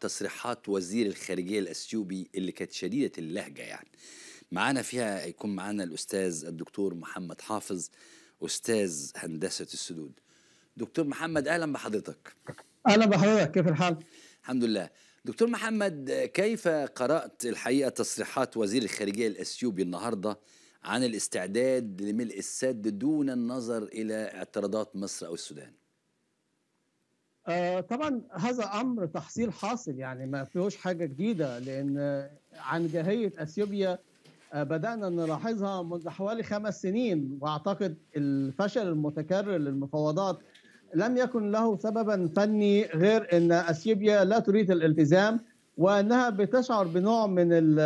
تصريحات وزير الخارجيه الاثيوبي اللي كانت شديده اللهجه يعني معانا فيها يكون معانا الاستاذ الدكتور محمد حافظ استاذ هندسه السدود دكتور محمد اهلا بحضرتك اهلا بحضرتك كيف الحال الحمد لله دكتور محمد كيف قرات الحقيقه تصريحات وزير الخارجيه الاثيوبي النهارده عن الاستعداد لملء السد دون النظر الى اعتراضات مصر او السودان آه، طبعا هذا امر تحصيل حاصل يعني ما فيهوش حاجه جديده لان عنجهيه اثيوبيا آه، بدانا نلاحظها منذ حوالي خمس سنين واعتقد الفشل المتكرر للمفاوضات لم يكن له سببا فني غير ان اثيوبيا لا تريد الالتزام وانها بتشعر بنوع من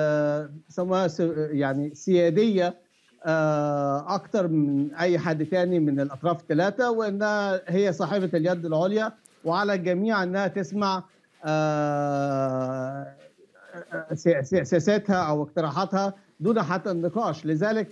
يعني سياديه آه، اكثر من اي حد ثاني من الاطراف الثلاثه وانها هي صاحبه اليد العليا وعلى الجميع انها تسمع آه، سياساتها او اقتراحاتها دون حتى النقاش لذلك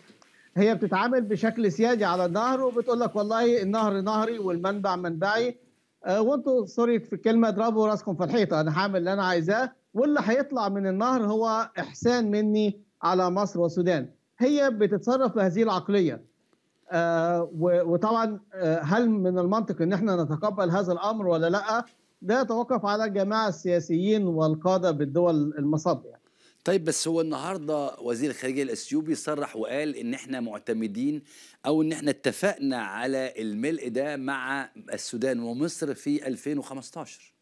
هي بتتعامل بشكل سيادي على النهر وبتقول لك والله النهر نهري والمنبع منبعي آه، وانتوا سوري في الكلمه اضربوا راسكم في الحيطه انا هعمل اللي انا عايزاه واللي هيطلع من النهر هو احسان مني على مصر والسودان هي بتتصرف بهذه العقليه آه، وطبعا آه، هل من المنطق ان احنا نتقبل هذا الامر ولا لا ده يتوقف على الجماعه السياسيين والقاده بالدول المصاب يعني. طيب بس هو النهارده وزير الخارجيه الاثيوبي صرح وقال ان احنا معتمدين او ان احنا اتفقنا على الملء ده مع السودان ومصر في 2015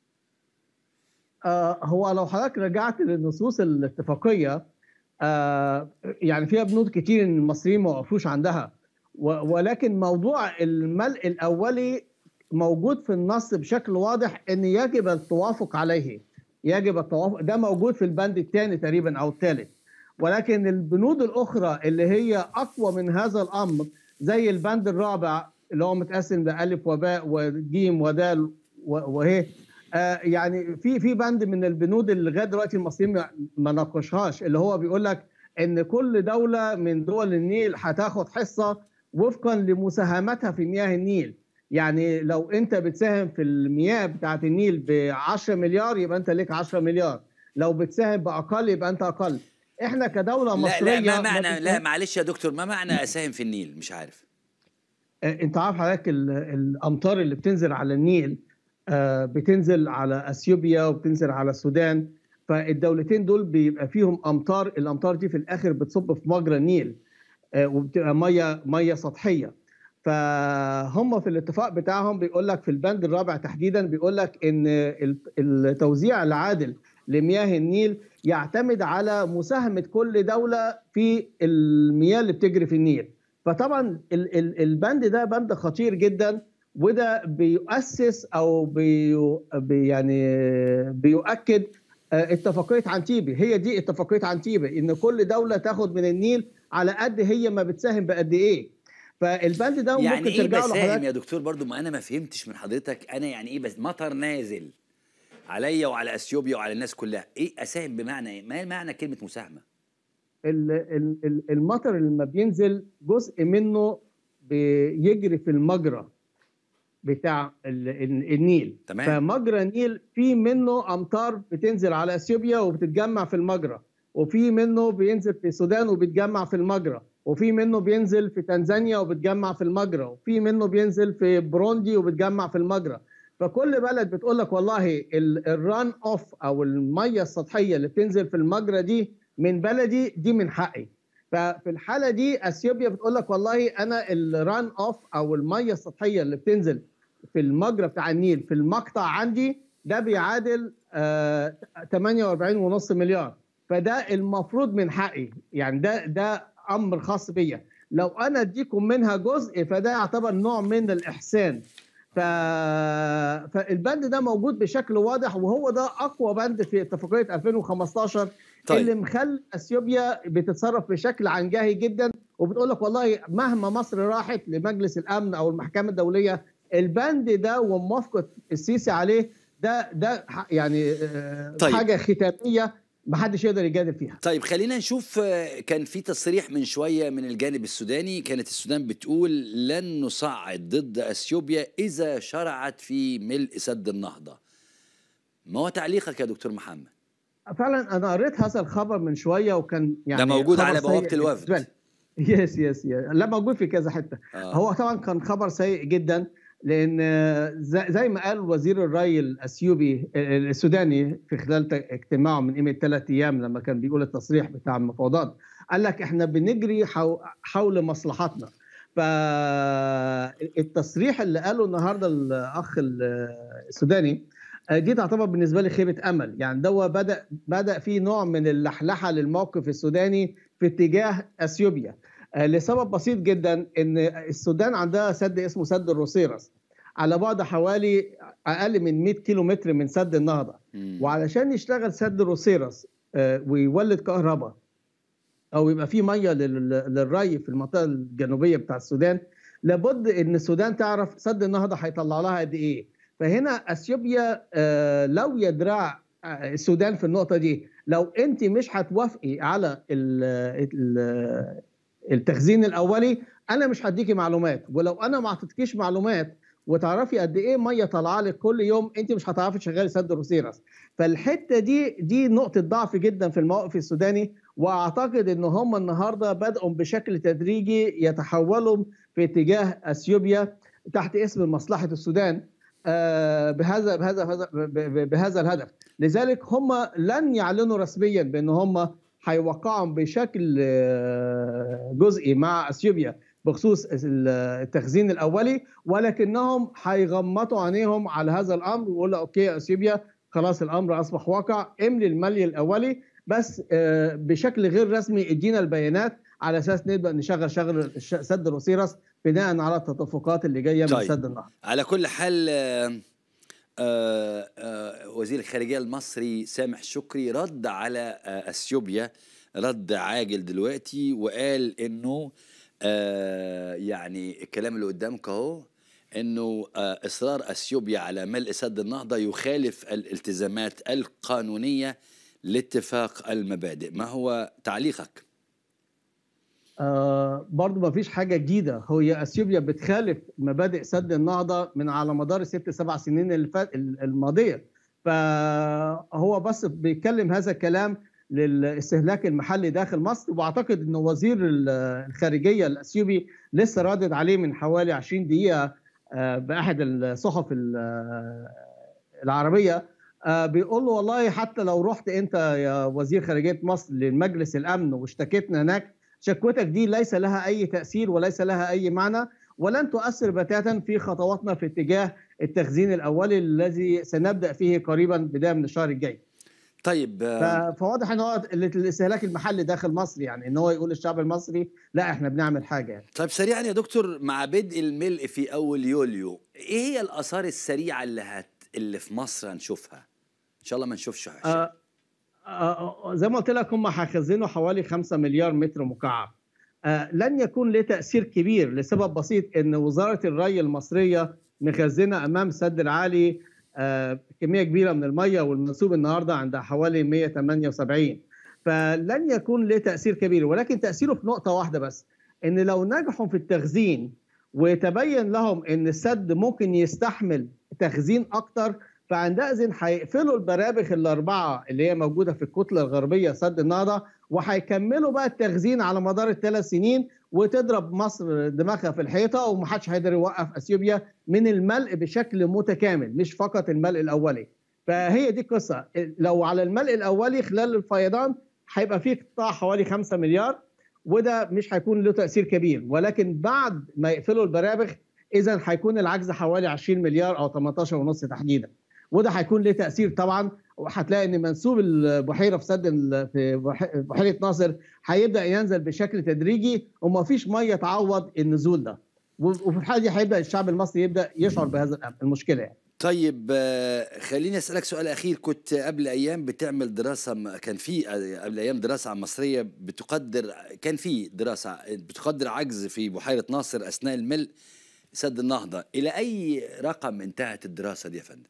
آه هو لو حضرتك رجعت للنصوص الاتفاقيه آه، يعني فيها بنود كتير ان المصريين ما وقفوش عندها ولكن موضوع الملء الاولي موجود في النص بشكل واضح ان يجب التوافق عليه يجب التوافق ده موجود في البند الثاني تقريبا او الثالث ولكن البنود الاخرى اللي هي اقوى من هذا الامر زي البند الرابع اللي هو متقسم لالف وباء وجيم ودال وهي آه يعني في في بند من البنود اللي لغايه دلوقتي المصريين ما ناقشهاش اللي هو بيقول لك ان كل دوله من دول النيل هتاخد حصه وفقا لمساهمتها في مياه النيل يعني لو انت بتساهم في المياه بتاعه النيل ب 10 مليار يبقى انت ليك 10 مليار لو بتساهم باقل يبقى انت اقل احنا كدوله مصريه لا, لا ما معنى ما لا معلش يا دكتور ما معنى اساهم في النيل مش عارف انت عارف حضرتك الامطار اللي بتنزل على النيل آه، بتنزل على اثيوبيا وبتنزل على السودان فالدولتين دول بيبقى فيهم امطار الامطار دي في الاخر بتصب في مجرى النيل آه، وبتبقى ميه ميه سطحيه فهم في الاتفاق بتاعهم بيقول لك في البند الرابع تحديدا بيقول لك ان التوزيع العادل لمياه النيل يعتمد على مساهمه كل دوله في المياه اللي بتجري في النيل فطبعا البند ده بند خطير جدا وده بيؤسس او بي يعني بيؤكد آه، اتفاقيه عنتيبه هي دي اتفاقيه عنتيبه ان كل دوله تاخد من النيل على قد هي ما بتساهم بقد ايه فالبند ده يعني ممكن ايه بساهم يا دكتور برضو ما انا ما فهمتش من حضرتك انا يعني ايه بس مطر نازل عليا وعلى اثيوبيا وعلى الناس كلها ايه اساهم بمعنى ايه ما معنى كلمه مساهمه المطر لما بينزل جزء منه بيجري في المجرى بتاع النيل تمام. فمجرى النيل في منه امطار بتنزل على اثيوبيا وبتتجمع في المجرى وفي منه بينزل في السودان وبيتجمع في المجرى وفي منه بينزل في تنزانيا وبتجمع في المجرى وفي منه بينزل في بروندي وبتجمع في المجرى فكل بلد بتقول لك والله الران اوف او الميه السطحيه اللي بتنزل في المجرى دي من بلدي دي من حقي ففي الحاله دي اثيوبيا بتقول لك والله انا الران اوف او الميه السطحيه اللي بتنزل في المجرى بتاع النيل في المقطع عندي ده بيعادل 48.5 آه، مليار فده المفروض من حقي يعني ده ده امر خاص بيا لو انا اديكم منها جزء فده يعتبر نوع من الاحسان ف... فالبند ده موجود بشكل واضح وهو ده اقوى بند في اتفاقيه 2015 طيب. اللي مخلي اثيوبيا بتتصرف بشكل عنجهي جدا وبتقول لك والله مهما مصر راحت لمجلس الامن او المحكمه الدوليه البند ده وموافقه السيسي عليه ده ده يعني آه، طيب. حاجه ختاميه ما حدش يقدر يجادل فيها طيب خلينا نشوف آه، كان في تصريح من شويه من الجانب السوداني كانت السودان بتقول لن نصعد ضد اثيوبيا اذا شرعت في ملء سد النهضه ما هو تعليقك يا دكتور محمد فعلا انا قريت هذا الخبر من شويه وكان يعني ده موجود على بوابه الوفد يس يس يس لا موجود في كذا حته آه. هو طبعا كان خبر سيء جدا لان زي ما قال وزير الري الاثيوبي السوداني في خلال اجتماعه من قيمه ثلاث ايام لما كان بيقول التصريح بتاع المفاوضات قال لك احنا بنجري حول مصلحتنا فالتصريح اللي قاله النهارده الاخ السوداني دي تعتبر بالنسبه لي خيبه امل يعني دوا بدا بدا في نوع من اللحلحه للموقف السوداني في اتجاه اثيوبيا آه، لسبب بسيط جدا ان السودان عندها سد اسمه سد الروسيرس على بعد حوالي اقل من 100 كيلو متر من سد النهضه وعلشان يشتغل سد الروسيرس آه، ويولد كهرباء او يبقى فيه ميه للري في المنطقه الجنوبيه بتاع السودان لابد ان السودان تعرف سد النهضه هيطلع لها قد ايه فهنا اثيوبيا آه، لو يدرع السودان في النقطه دي لو انت مش هتوافقي على ال التخزين الاولي انا مش هديكي معلومات ولو انا ما اعطيتكيش معلومات وتعرفي قد ايه ميه طالعه لك كل يوم انت مش هتعرفي تشغلي سد الروسيرس فالحته دي دي نقطه ضعف جدا في الموقف السوداني واعتقد ان هم النهارده بداوا بشكل تدريجي يتحولوا في اتجاه اثيوبيا تحت اسم مصلحه السودان آه، بهذا بهذا بهذا, بهذا الهدف لذلك هم لن يعلنوا رسميا بان هم هيوقعهم بشكل آه، جزئي مع اثيوبيا بخصوص آه، التخزين الاولي ولكنهم هيغمطوا عينيهم على هذا الامر ويقولوا اوكي اثيوبيا خلاص الامر اصبح واقع املي الملي الاولي بس آه، بشكل غير رسمي ادينا البيانات على اساس نبدا نشغل شغل سد الوسيرس بناء على التدفقات اللي جايه من طيب. سد النهر على كل حال آه، آه، وزير الخارجيه المصري سامح شكري رد على آه، اثيوبيا رد عاجل دلوقتي وقال انه يعني الكلام اللي قدامك اهو انه اصرار اثيوبيا على ملء سد النهضه يخالف الالتزامات القانونيه لاتفاق المبادئ ما هو تعليقك آه، برضو ما فيش حاجة جديدة هي أثيوبيا بتخالف مبادئ سد النهضة من على مدار الست سبع سنين الماضية فهو بس بيتكلم هذا الكلام للاستهلاك المحلي داخل مصر واعتقد ان وزير الخارجيه الاثيوبي لسه رادد عليه من حوالي 20 دقيقه آه، باحد الصحف العربيه آه، بيقول له والله حتى لو رحت انت يا وزير خارجيه مصر لمجلس الامن واشتكيتنا هناك شكوتك دي ليس لها أي تأثير وليس لها أي معنى ولن تؤثر بتاتا في خطواتنا في اتجاه التخزين الأولي الذي سنبدأ فيه قريبا بداية من الشهر الجاي طيب آه، فواضح ان هو الاستهلاك المحلي داخل مصر يعني ان هو يقول للشعب المصري لا احنا بنعمل حاجه يعني. طيب سريعا يا دكتور مع بدء الملء في اول يوليو ايه هي الاثار السريعه اللي هت اللي في مصر هنشوفها؟ ان شاء الله ما نشوفش حاجه آه آه، آه، زي ما قلت لك هم هيخزنوا حوالي 5 مليار متر مكعب آه، لن يكون له تاثير كبير لسبب بسيط ان وزاره الري المصريه مخزنه امام السد العالي كميه كبيره من الميه والمنسوب النهارده عند حوالي 178 فلن يكون له تاثير كبير ولكن تاثيره في نقطه واحده بس ان لو نجحوا في التخزين وتبين لهم ان السد ممكن يستحمل تخزين اكتر فعندئذ هيقفلوا البرابخ الاربعه اللي هي موجوده في الكتله الغربيه سد النهضه وهيكملوا بقى التخزين على مدار الثلاث سنين وتضرب مصر دماغها في الحيطه ومحدش هيقدر يوقف اثيوبيا من الملء بشكل متكامل مش فقط الملء الاولي فهي دي القصه لو على الملء الاولي خلال الفيضان هيبقى فيه قطاع حوالي 5 مليار وده مش هيكون له تاثير كبير ولكن بعد ما يقفلوا البرابخ اذا هيكون العجز حوالي 20 مليار او 18 ونص تحديدا وده هيكون له تاثير طبعا وهتلاقي ان منسوب البحيره في سد في بحيره ناصر هيبدا ينزل بشكل تدريجي وما فيش ميه تعوض النزول ده وفي الحاله دي هيبدا الشعب المصري يبدا يشعر بهذا المشكله يعني. طيب آه، خليني اسالك سؤال اخير كنت قبل ايام بتعمل دراسه كان في آه، قبل ايام دراسه مصريه بتقدر كان في دراسه بتقدر عجز في بحيره ناصر اثناء الملء سد النهضه الى اي رقم انتهت الدراسه دي يا فندم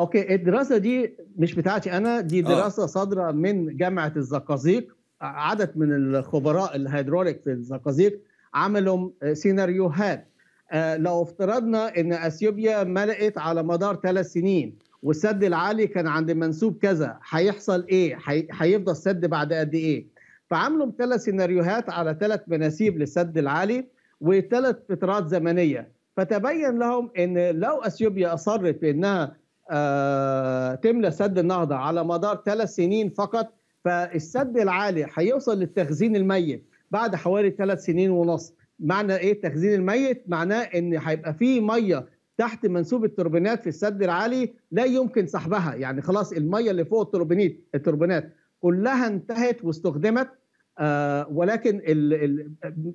اوكي الدراسه دي مش بتاعتي انا دي آه. دراسه صادره من جامعه الزقازيق عدد من الخبراء الهيدروليك في الزقازيق عملوا سيناريوهات آه، لو افترضنا ان اثيوبيا ملأت على مدار ثلاث سنين والسد العالي كان عند منسوب كذا هيحصل ايه؟ هيفضل السد بعد قد ايه؟ فعملوا ثلاث سيناريوهات على ثلاث مناسيب للسد العالي وثلاث فترات زمنيه فتبين لهم ان لو اثيوبيا اصرت بانها آه، تملى سد النهضه على مدار ثلاث سنين فقط فالسد العالي هيوصل للتخزين الميت بعد حوالي ثلاث سنين ونص معنى ايه التخزين الميت معناه ان هيبقى فيه ميه تحت منسوب التوربينات في السد العالي لا يمكن سحبها يعني خلاص الميه اللي فوق التوربينات التوربينات كلها انتهت واستخدمت آه، ولكن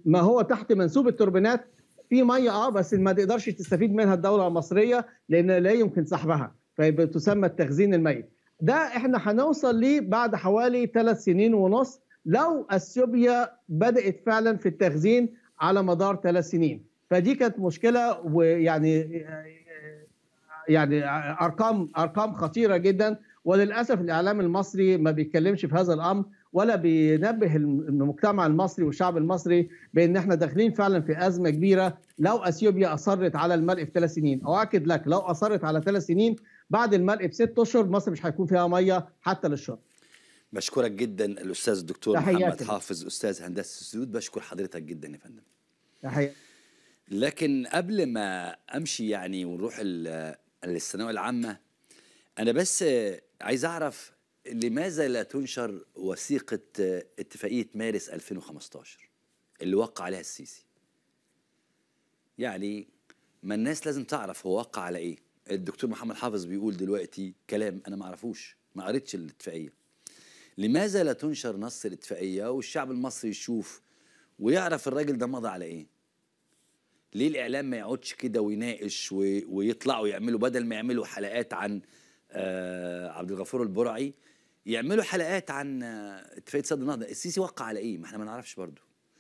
ما هو تحت منسوب التوربينات في ميه اه بس ما تقدرش تستفيد منها الدوله المصريه لان لا يمكن سحبها طيب تسمى التخزين الميت ده احنا هنوصل ليه بعد حوالي ثلاث سنين ونص لو اثيوبيا بدات فعلا في التخزين على مدار ثلاث سنين فدي كانت مشكله ويعني يعني ارقام ارقام خطيره جدا وللاسف الاعلام المصري ما بيتكلمش في هذا الامر ولا بينبه المجتمع المصري والشعب المصري بان احنا داخلين فعلا في ازمه كبيره لو اثيوبيا اصرت على الملء في ثلاث سنين، اؤكد لك لو اصرت على ثلاث سنين بعد الملء بست اشهر مصر مش هيكون فيها ميه حتى للشرب بشكرك جدا الاستاذ الدكتور محمد حافظ استاذ هندسه السدود بشكر حضرتك جدا يا فندم تحياتي. لكن قبل ما امشي يعني ونروح للثانويه العامه انا بس عايز اعرف لماذا لا تنشر وثيقه اتفاقيه مارس 2015 اللي وقع عليها السيسي يعني ما الناس لازم تعرف هو وقع على ايه الدكتور محمد حافظ بيقول دلوقتي كلام انا ما اعرفوش ما قريتش الاتفاقيه لماذا لا تنشر نص الاتفاقيه والشعب المصري يشوف ويعرف الراجل ده مضى على ايه ليه الاعلام ما يقعدش كده ويناقش ويطلعوا يعملوا بدل ما يعملوا حلقات عن آه، عبد الغفور البرعي يعملوا حلقات عن آه، اتفاقيه سد النهضه السيسي وقع على ايه ما احنا ما نعرفش برضه